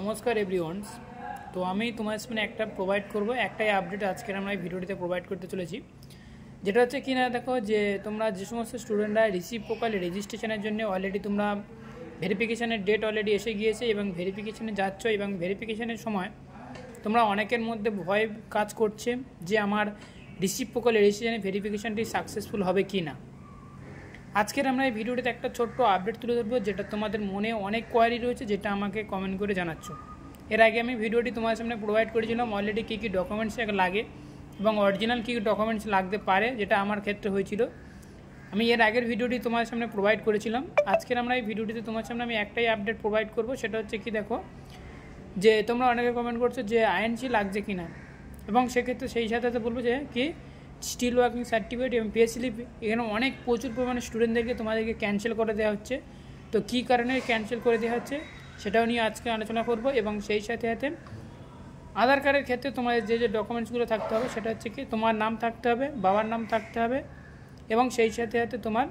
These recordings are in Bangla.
নমস্কার এভরিওয়ানস তো আমি তোমার সামনে একটা প্রোভাইড করবো একটাই আপডেট আজকের আমরা এই ভিডিওটিতে প্রোভাইড করতে চলেছি যেটা হচ্ছে কি না দেখো যে তোমরা যে সমস্ত স্টুডেন্টরা পোকালে রেজিস্ট্রেশনের জন্য অলরেডি তোমরা ভেরিফিকেশানের ডেট অলরেডি এসে গিয়েছে এবং ভেরিফিকেশানে যাচ্ছ এবং ভেরিফিকেশানের সময় তোমরা অনেকের মধ্যে ভয় কাজ করছে যে আমার পোকালে রেজিস্ট্রেশনের ভেরিফিকেশানটি সাকসেসফুল হবে কি না আজকের আমরা এই ভিডিওটিতে একটা ছোট্ট আপডেট তুলে ধরবো যেটা তোমাদের মনে অনেক কোয়ারি রয়েছে যেটা আমাকে কমেন্ট করে জানাচ্ছ এর আগে আমি ভিডিওটি তোমার সামনে প্রোভাইড করেছিলাম অলরেডি কী কী ডকুমেন্টস লাগে এবং অরিজিনাল কী ডকুমেন্টস লাগতে পারে যেটা আমার ক্ষেত্রে হয়েছিল আমি এর আগের ভিডিওটি তোমার সামনে প্রোভাইড করেছিলাম আজকের আমরা এই ভিডিওটিতে তোমার সামনে আমি একটাই আপডেট প্রোভাইড করব সেটা হচ্ছে কি দেখো যে তোমরা অনেকে কমেন্ট করছো যে আইএনসি লাগছে কি না এবং সেক্ষেত্রে সেই সাথে বলবো যে কি স্টিল ওয়ার্কিং সার্টিফিকেট এবং পিএসলিপ এখানে অনেক প্রচুর পরিমাণে স্টুডেন্টদেরকে তোমাদেরকে ক্যান্সেল করে দেওয়া হচ্ছে তো কী কারণে ক্যান্সেল করে দেওয়া হচ্ছে সেটাও নিয়ে আজকে আলোচনা করব এবং সেই সাথে সাথে আধার কার্ডের ক্ষেত্রে তোমাদের যে যে ডকুমেন্টসগুলো থাকতে হবে সেটা হচ্ছে কি তোমার নাম থাকতে হবে বাবার নাম থাকতে হবে এবং সেই সাথে সাথে তোমার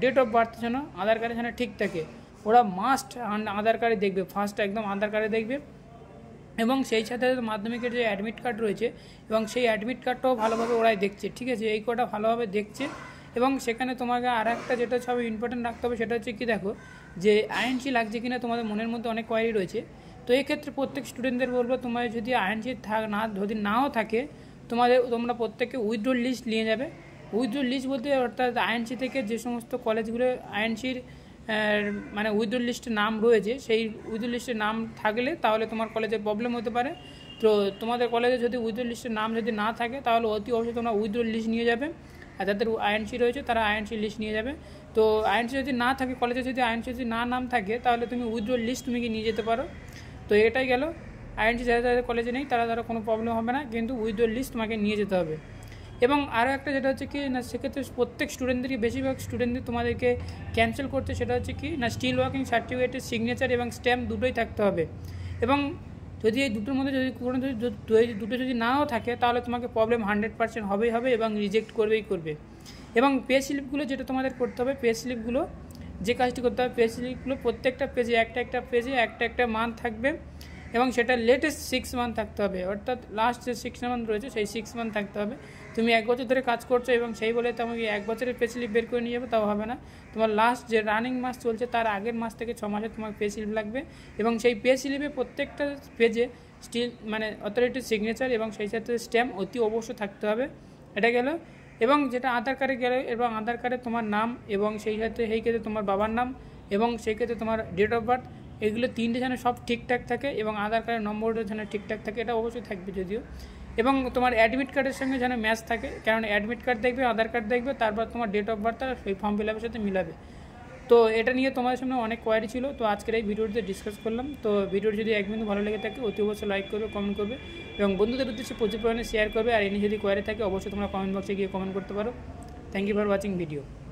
ডেট অফ বার্থ যেন আধার কার্ডের যেন ঠিক থাকে ওরা মাস্ট আধার কার্ডে দেখবে ফার্স্ট একদম আধার কার্ডে দেখবে এবং সেই সাথে মাধ্যমিকের যে অ্যাডমিট কার্ড রয়েছে এবং সেই অ্যাডমিট কার্ডটাও ভালোভাবে ওরাই দেখছে ঠিক আছে এই কটা ভালোভাবে দেখছে এবং সেখানে তোমাকে আর একটা যেটা সব ইম্পর্টেন্ট রাখতে হবে সেটা হচ্ছে কি দেখো যে আইএনসি লাগছে কিনা তোমাদের মনের মধ্যে অনেক কোয়ারি রয়েছে তো এক্ষেত্রে প্রত্যেক স্টুডেন্টদের বলবো তোমার যদি আইএনসি থাক না যদি নাও থাকে তোমাদের তোমরা প্রত্যেকে উইথড্র লিস্ট নিয়ে যাবে উইথড্র লিস্ট বলতে অর্থাৎ আইএনসি থেকে যে সমস্ত কলেজগুলো আইএনসির মানে উইদুল লিস্টে নাম রয়েছে সেই উইদুল লিস্টে নাম থাকলে তাহলে তোমার কলেজে প্রবলেম হতে পারে তো তোমাদের কলেজে যদি উইদুল লিস্টের নাম যদি না থাকে তাহলে অতি অবশ্যই তোমরা উইদুল লিস্ট নিয়ে যাবে আর যাদের আইএনসি রয়েছে তারা আইএনসি লিস্ট নিয়ে যাবে তো আইএনসি যদি না থাকে কলেজে যদি আইএনসি যদি না নাম থাকে তাহলে তুমি উইথড্র লিস্ট তুমি কি নিয়ে যেতে পারো তো এটাই গেল আইএনসি যাদের যাদের কলেজে নেই তারা তারা কোনো প্রবলেম হবে না কিন্তু উইদ্রোল লিস্ট তোমাকে নিয়ে যেতে হবে এবং আরও একটা যেটা হচ্ছে কি না সেক্ষেত্রে প্রত্যেক স্টুডেন্টদেরই বেশিরভাগ স্টুডেন্টদের তোমাদেরকে ক্যান্সেল করতে সেটা হচ্ছে কি না স্টিল ওয়ার্কিং সার্টিফিকেটের সিগনেচার এবং স্ট্যাম্প দুটোই থাকতে হবে এবং যদি এই দুটোর মধ্যে যদি কোনো যদি দুটো যদি নাও থাকে তাহলে তোমাকে প্রবলেম হান্ড্রেড পার্সেন্ট হবেই হবে এবং রিজেক্ট করবেই করবে এবং পে স্লিপগুলো যেটা তোমাদের করতে হবে পে স্লিপগুলো যে কাজটি করতে হবে পে স্লিপগুলো প্রত্যেকটা পেজে একটা একটা পেজে একটা একটা মান থাকবে এবং সেটা লেটেস্ট সিক্স মান্থ থাকতে হবে অর্থাৎ লাস্ট যে সিক্স মান্থ রয়েছে সেই সিক্স মান্থ থাকতে হবে তুমি এক বছর ধরে কাজ করছো এবং সেই বলে তোমাকে এক বছরের পেসিলিপ বের করে নিয়ে যাবে তাও হবে না তোমার লাস্ট যে রানিং মাস চলছে তার আগের মাস থেকে ছ মাসে তোমার পেসিলিপ লাগবে এবং সেই পেসিলিপে প্রত্যেকটা পেজে স্টিল মানে অথরিটির সিগনেচার এবং সেই সাথে স্ট্যাম্প অতি অবশ্য থাকতে হবে এটা গেল এবং যেটা আধার কার্ডে গেলে এবং আধার কার্ডে তোমার নাম এবং সেই সাথে সেই ক্ষেত্রে তোমার বাবার নাম এবং সেই ক্ষেত্রে তোমার ডেট অফ বার্থ এগুলো তিনটে যেন সব ঠিকঠাক থাকে এবং আধার কার্ডের নম্বরটা যেন ঠিকঠাক থাকে এটা অবশ্যই থাকবে যদিও এবং তোমার অ্যাডমিট কার্ডের সঙ্গে যেন ম্যাচ থাকে কারণ অ্যাডমিট কার্ড দেখবে আধার কার্ড দেখবে তারপর তোমার ডেট অফ বার্থ সেই ফর্ম ফিল আপের সাথে মিলাবে তো এটা নিয়ে তোমাদের সামনে অনেক কোয়ারি ছিল তো আজকের এই ভিডিওটিতে ডিসকাস করলাম তো ভিডিওটি যদি এক বিন্দু ভালো লেগে থাকে অতি অবশ্যই লাইক করবে কমেন্ট করবে এবং বন্ধুদের উদ্দেশ্যে প্রচুর পরিমাণে শেয়ার করবে আর এনে যদি কোয়ারি থাকে অবশ্যই তোমরা কমেন্ট বক্সে গিয়ে কমেন্ট করতে পারো thank you for watching video